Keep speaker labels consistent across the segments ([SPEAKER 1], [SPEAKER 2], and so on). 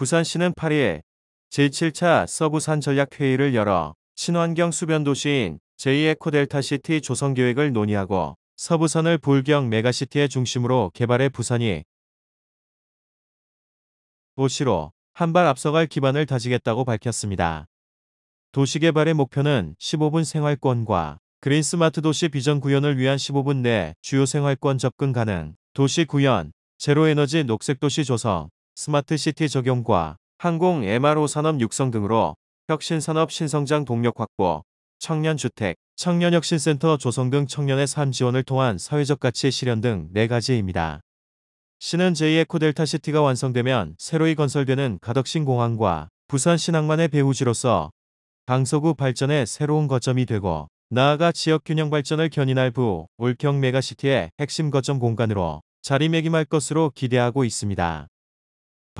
[SPEAKER 1] 부산시는 8일 제7차 서부산 전략회의를 열어 친환경 수변도시인 제2에코델타시티 조성계획을 논의하고 서부선을 불경 메가시티의 중심으로 개발해 부산이 도시로 한발 앞서갈 기반을 다지겠다고 밝혔습니다. 도시개발의 목표는 15분 생활권과 그린스마트 도시 비전 구현을 위한 15분 내 주요 생활권 접근 가능, 도시 구현, 제로에너지 녹색도시 조성, 스마트시티 적용과 항공 MRO 산업 육성 등으로 혁신산업 신성장 동력 확보, 청년주택, 청년혁신센터 조성 등 청년의 삶 지원을 통한 사회적 가치 실현 등 네가지입니다 시는 제2의 코델타시티가 완성되면 새로이 건설되는 가덕신공항과 부산 신항만의 배후지로서 강서구 발전의 새로운 거점이 되고 나아가 지역균형 발전을 견인할 부올경 메가시티의 핵심 거점 공간으로 자리매김할 것으로 기대하고 있습니다.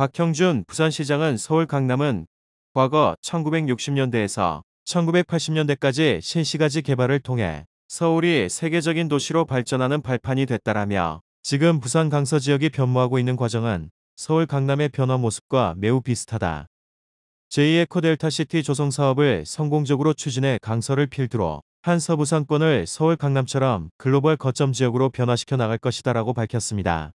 [SPEAKER 1] 박형준 부산시장은 서울 강남은 과거 1960년대에서 1980년대까지 신시가지 개발을 통해 서울이 세계적인 도시로 발전하는 발판이 됐다라며 지금 부산 강서 지역이 변모하고 있는 과정은 서울 강남의 변화 모습과 매우 비슷하다. 제2의 코델타시티 조성 사업을 성공적으로 추진해 강서를 필두로 한서부산권을 서울 강남처럼 글로벌 거점 지역으로 변화시켜 나갈 것이다라고 밝혔습니다.